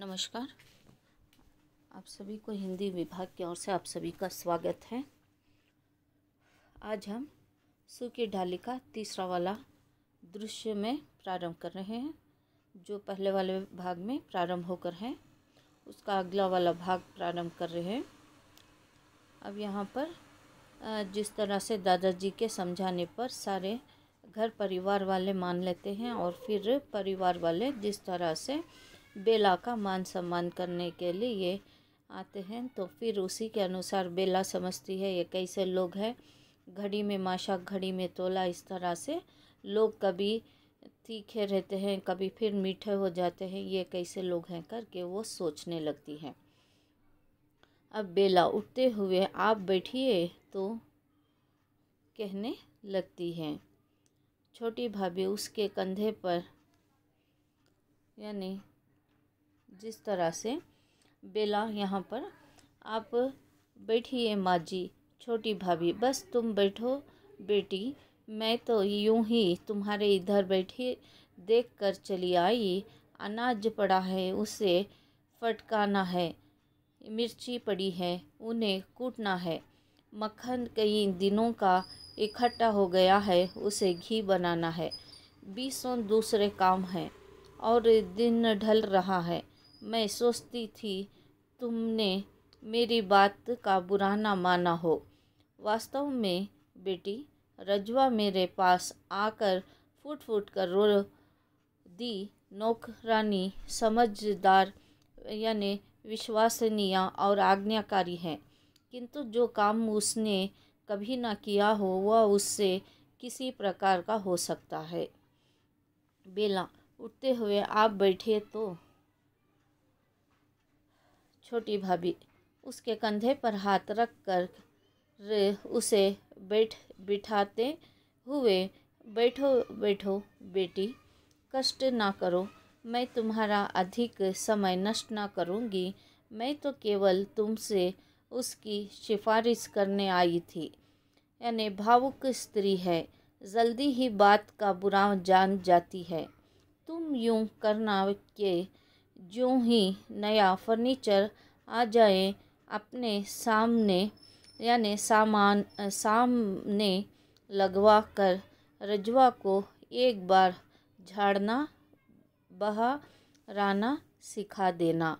नमस्कार आप सभी को हिंदी विभाग की ओर से आप सभी का स्वागत है आज हम सु की ढाली का तीसरा वाला दृश्य में प्रारंभ कर रहे हैं जो पहले वाले भाग में प्रारंभ होकर है उसका अगला वाला भाग प्रारंभ कर रहे हैं अब यहाँ पर जिस तरह से दादाजी के समझाने पर सारे घर परिवार वाले मान लेते हैं और फिर परिवार वाले जिस तरह से बेला का मान सम्मान करने के लिए ये आते हैं तो फिर उसी के अनुसार बेला समझती है ये कैसे लोग हैं घड़ी में माशा घड़ी में तोला इस तरह से लोग कभी तीखे रहते हैं कभी फिर मीठे हो जाते हैं ये कैसे लोग हैं करके वो सोचने लगती हैं अब बेला उठते हुए आप बैठिए तो कहने लगती हैं छोटी भाभी उसके कंधे पर यानी जिस तरह से बेला यहाँ पर आप बैठिए माँ जी छोटी भाभी बस तुम बैठो बेटी मैं तो यूं ही तुम्हारे इधर बैठी देख कर चली आई अनाज पड़ा है उसे फटकाना है मिर्ची पड़ी है उन्हें कूटना है मक्खन कई दिनों का इकट्ठा हो गया है उसे घी बनाना है बीसों दूसरे काम हैं और दिन ढल रहा है मैं सोचती थी तुमने मेरी बात का बुरा ना माना हो वास्तव में बेटी रजवा मेरे पास आकर फूट फूट कर रो दी नौकरानी समझदार यानी विश्वसनीय और आज्ञाकारी है किंतु जो काम उसने कभी ना किया हो वह उससे किसी प्रकार का हो सकता है बेला उठते हुए आप बैठे तो छोटी भाभी उसके कंधे पर हाथ रख कर उसे बैठ बिठाते हुए बैठो बैठो बेटी कष्ट ना करो मैं तुम्हारा अधिक समय नष्ट ना करूँगी मैं तो केवल तुमसे उसकी सिफारिश करने आई थी यानी भावुक स्त्री है जल्दी ही बात का बुरा जान जाती है तुम यूं करना के जो ही नया फर्नीचर आ जाए अपने सामने यानि सामान सामने लगवा कर रजवा को एक बार झाड़ना बहराना सिखा देना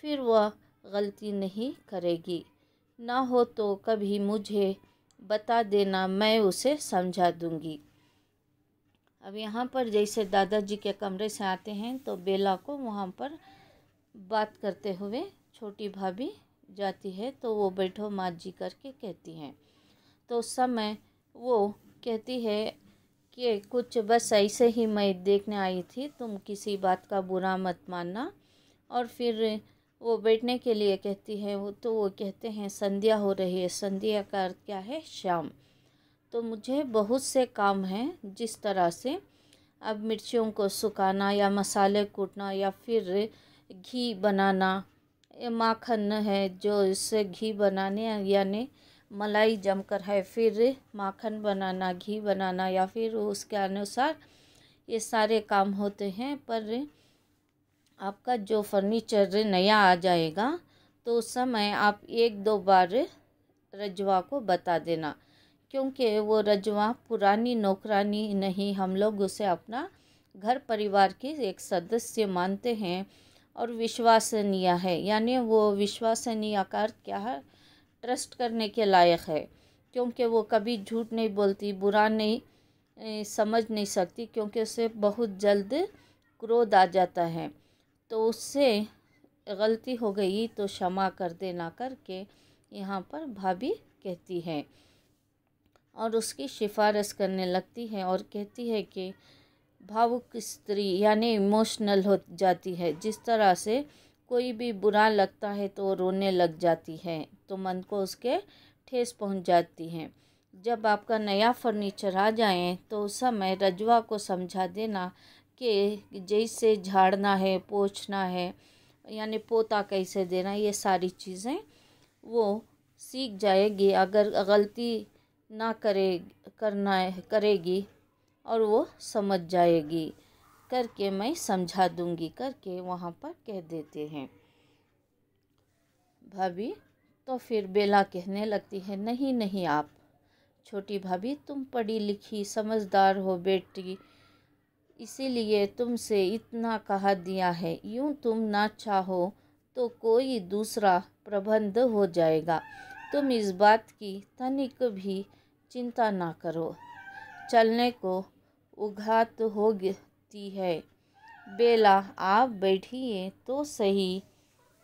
फिर वह गलती नहीं करेगी ना हो तो कभी मुझे बता देना मैं उसे समझा दूंगी अब यहाँ पर जैसे दादाजी के कमरे से आते हैं तो बेला को वहाँ पर बात करते हुए छोटी भाभी जाती है तो वो बैठो माँ जी करके कहती हैं तो समय वो कहती है कि कुछ बस ऐसे ही मैं देखने आई थी तुम किसी बात का बुरा मत मानना और फिर वो बैठने के लिए कहती है वो तो वो कहते हैं संध्या हो रही है संध्या का अर्थ क्या है शाम तो मुझे बहुत से काम हैं जिस तरह से अब मिर्चियों को सुखाना या मसाले कूटना या फिर घी बनाना माखन है जो इससे घी बनाने यानी मलाई जमकर है फिर माखन बनाना घी बनाना या फिर उसके अनुसार ये सारे काम होते हैं पर आपका जो फर्नीचर नया आ जाएगा तो उस समय आप एक दो बार रजवा को बता देना क्योंकि वो रजवा पुरानी नौकरानी नहीं हम लोग उसे अपना घर परिवार की एक सदस्य मानते हैं और विश्वसनीय है यानी वो विश्वसनीय का क्या है ट्रस्ट करने के लायक है क्योंकि वो कभी झूठ नहीं बोलती बुरा नहीं समझ नहीं सकती क्योंकि उसे बहुत जल्द क्रोध आ जाता है तो उससे गलती हो गई तो क्षमा कर देना करके यहाँ पर भाभी कहती है और उसकी सिफारिश करने लगती है और कहती है कि भावुक स्त्री यानी इमोशनल हो जाती है जिस तरह से कोई भी बुरा लगता है तो रोने लग जाती है तो मन को उसके ठेस पहुंच जाती है जब आपका नया फर्नीचर आ जाए तो उस समय रजवा को समझा देना कि जैसे झाड़ना है पोछना है यानी पोता कैसे देना ये सारी चीज़ें वो सीख जाएगी अगर गलती ना करे करना करेगी और वो समझ जाएगी करके मैं समझा दूंगी करके वहाँ पर कह देते हैं भाभी तो फिर बेला कहने लगती है नहीं नहीं आप छोटी भाभी तुम पढ़ी लिखी समझदार हो बेटी इसीलिए तुमसे इतना कहा दिया है यूं तुम ना चाहो तो कोई दूसरा प्रबंध हो जाएगा तुम इस बात की तनिक भी चिंता ना करो चलने को उघात होती है बेला आप बैठिए तो सही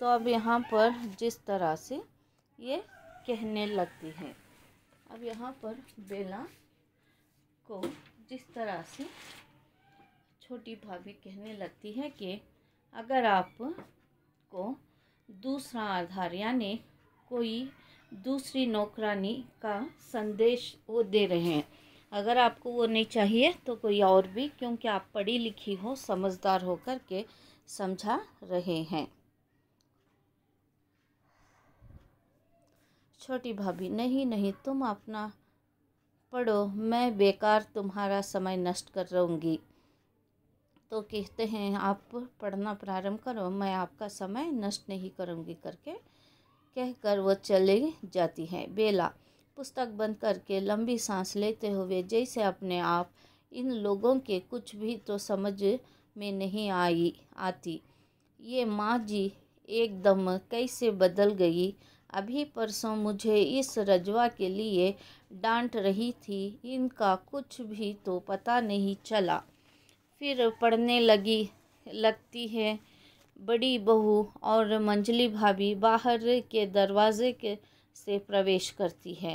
तो अब यहाँ पर जिस तरह से ये कहने लगती है अब यहाँ पर बेला को जिस तरह से छोटी भाभी कहने लगती है कि अगर आप को दूसरा आधार यानी कोई दूसरी नौकरानी का संदेश वो दे रहे हैं अगर आपको वो नहीं चाहिए तो कोई और भी क्योंकि आप पढ़ी लिखी हो समझदार होकर के समझा रहे हैं छोटी भाभी नहीं नहीं तुम अपना पढ़ो मैं बेकार तुम्हारा समय नष्ट कर रहूँगी तो कहते हैं आप पढ़ना प्रारंभ करो मैं आपका समय नष्ट नहीं करूँगी करके कहकर वह चले जाती है बेला पुस्तक बंद करके लंबी सांस लेते हुए जैसे अपने आप इन लोगों के कुछ भी तो समझ में नहीं आई आती ये माँ जी एकदम कैसे बदल गई अभी परसों मुझे इस रजवा के लिए डांट रही थी इनका कुछ भी तो पता नहीं चला फिर पढ़ने लगी लगती है बड़ी बहू और मंजली भाभी बाहर के दरवाजे के से प्रवेश करती है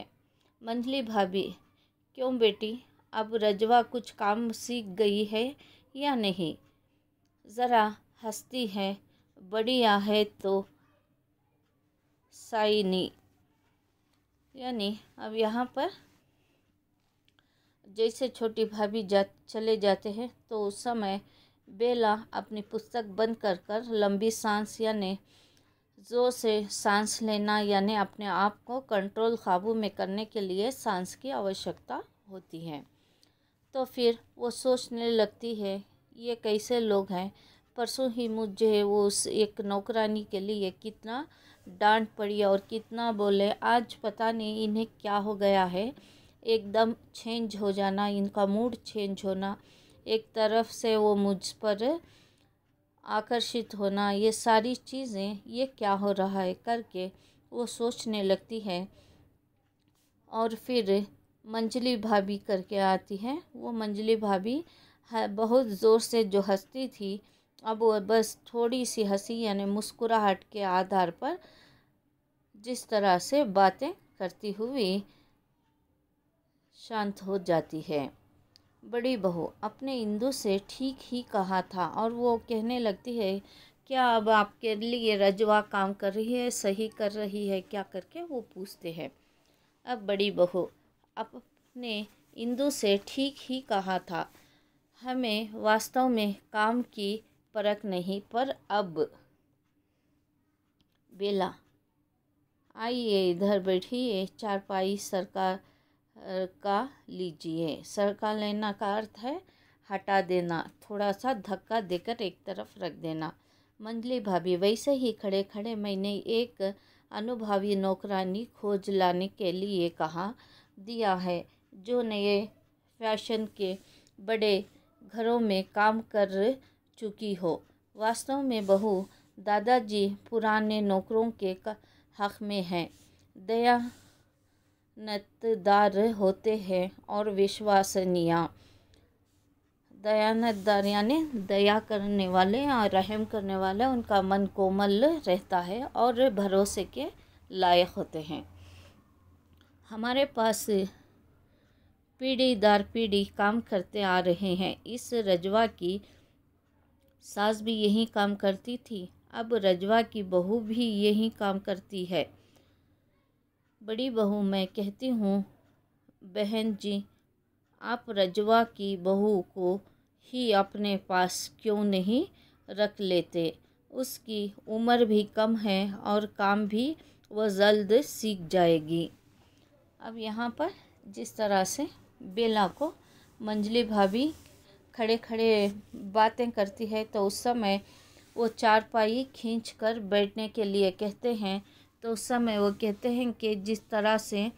मंजली भाभी क्यों बेटी अब रजवा कुछ काम सीख गई है या नहीं ज़रा हंसती है बढ़िया है तो साइनी यानी अब यहाँ पर जैसे छोटी भाभी जा चले जाते हैं तो उस समय बेला अपनी पुस्तक बंद कर कर लंबी सांस यानी ज़ोर से सांस लेना यानी अपने आप को कंट्रोल काबू में करने के लिए सांस की आवश्यकता होती है तो फिर वो सोचने लगती है ये कैसे लोग हैं परसों ही मुझे वो उस एक नौकरानी के लिए कितना डांट पड़ी और कितना बोले आज पता नहीं इन्हें क्या हो गया है एकदम चेंज हो जाना इनका मूड चेंज होना एक तरफ से वो मुझ पर आकर्षित होना ये सारी चीज़ें ये क्या हो रहा है करके वो सोचने लगती है और फिर मंजली भाभी करके आती है वो मंजली भाभी बहुत ज़ोर से जो हंसती थी अब वो बस थोड़ी सी हंसी यानी मुस्कुराहट के आधार पर जिस तरह से बातें करती हुई शांत हो जाती है बड़ी बहू अपने इंदु से ठीक ही कहा था और वो कहने लगती है क्या अब आपके लिए रजवा काम कर रही है सही कर रही है क्या करके वो पूछते हैं अब बड़ी बहू अपने इंदु से ठीक ही कहा था हमें वास्तव में काम की परख नहीं पर अब बेला आइए इधर बैठिए चारपाई सरकार का लीजिए सरका लेना का अर्थ है हटा देना थोड़ा सा धक्का देकर एक तरफ रख देना मंजली भाभी वैसे ही खड़े खड़े मैंने एक अनुभवी नौकरानी खोज लाने के लिए कहा दिया है जो नए फैशन के बड़े घरों में काम कर चुकी हो वास्तव में बहू दादाजी पुराने नौकरों के हक में हैं दया नतदार होते हैं और विश्वसनीय दयानतदार यानी दया करने वाले और रहम करने वाले उनका मन कोमल रहता है और भरोसे के लायक होते हैं हमारे पास पीढ़ी दर पीढ़ी काम करते आ रहे हैं इस रजवा की सास भी यही काम करती थी अब रजवा की बहू भी यही काम करती है बड़ी बहू मैं कहती हूँ बहन जी आप रजवा की बहू को ही अपने पास क्यों नहीं रख लेते उसकी उम्र भी कम है और काम भी वह जल्द सीख जाएगी अब यहाँ पर जिस तरह से बेला को मंजली भाभी खड़े खड़े बातें करती है तो उस समय वो चारपाई खींच कर बैठने के लिए कहते हैं तो उस समय वो कहते हैं कि जिस तरह से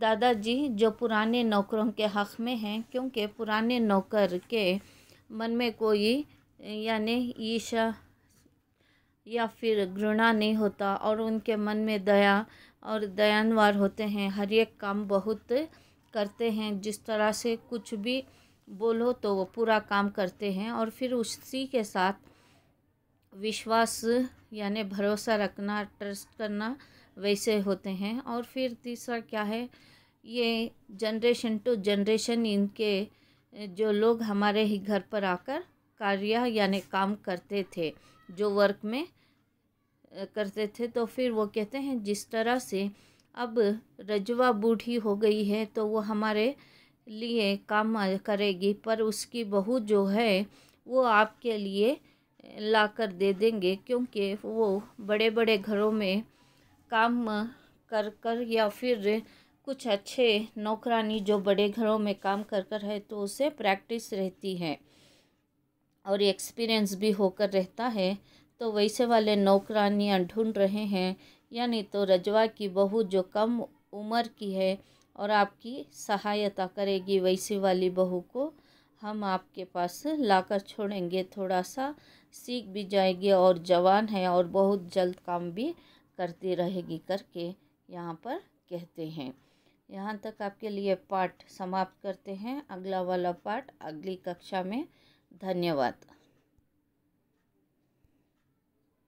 दादाजी जो पुराने नौकरों के हक़ में हैं क्योंकि पुराने नौकर के मन में कोई यानी ईशा या फिर घृणा नहीं होता और उनके मन में दया और दयानवार होते हैं हर एक काम बहुत करते हैं जिस तरह से कुछ भी बोलो तो वो पूरा काम करते हैं और फिर उसी के साथ विश्वास यानी भरोसा रखना ट्रस्ट करना वैसे होते हैं और फिर तीसरा क्या है ये जनरेशन टू जनरेशन इनके जो लोग हमारे ही घर पर आकर कार्य यानी काम करते थे जो वर्क में करते थे तो फिर वो कहते हैं जिस तरह से अब रजवा बूढ़ी हो गई है तो वो हमारे लिए काम करेगी पर उसकी बहू जो है वो आपके लिए ला कर दे देंगे क्योंकि वो बड़े बड़े घरों में काम कर कर या फिर कुछ अच्छे नौकरानी जो बड़े घरों में काम कर कर है तो उसे प्रैक्टिस रहती है और एक्सपीरियंस भी होकर रहता है तो वैसे वाले नौकरानियाँ ढूंढ रहे हैं यानी तो रजवा की बहू जो कम उम्र की है और आपकी सहायता करेगी वैसे वाली बहू को हम आपके पास लाकर छोड़ेंगे थोड़ा सा सीख भी जाएगी और जवान है और बहुत जल्द काम भी करती रहेगी करके यहाँ पर कहते हैं यहाँ तक आपके लिए पाठ समाप्त करते हैं अगला वाला पाठ अगली कक्षा में धन्यवाद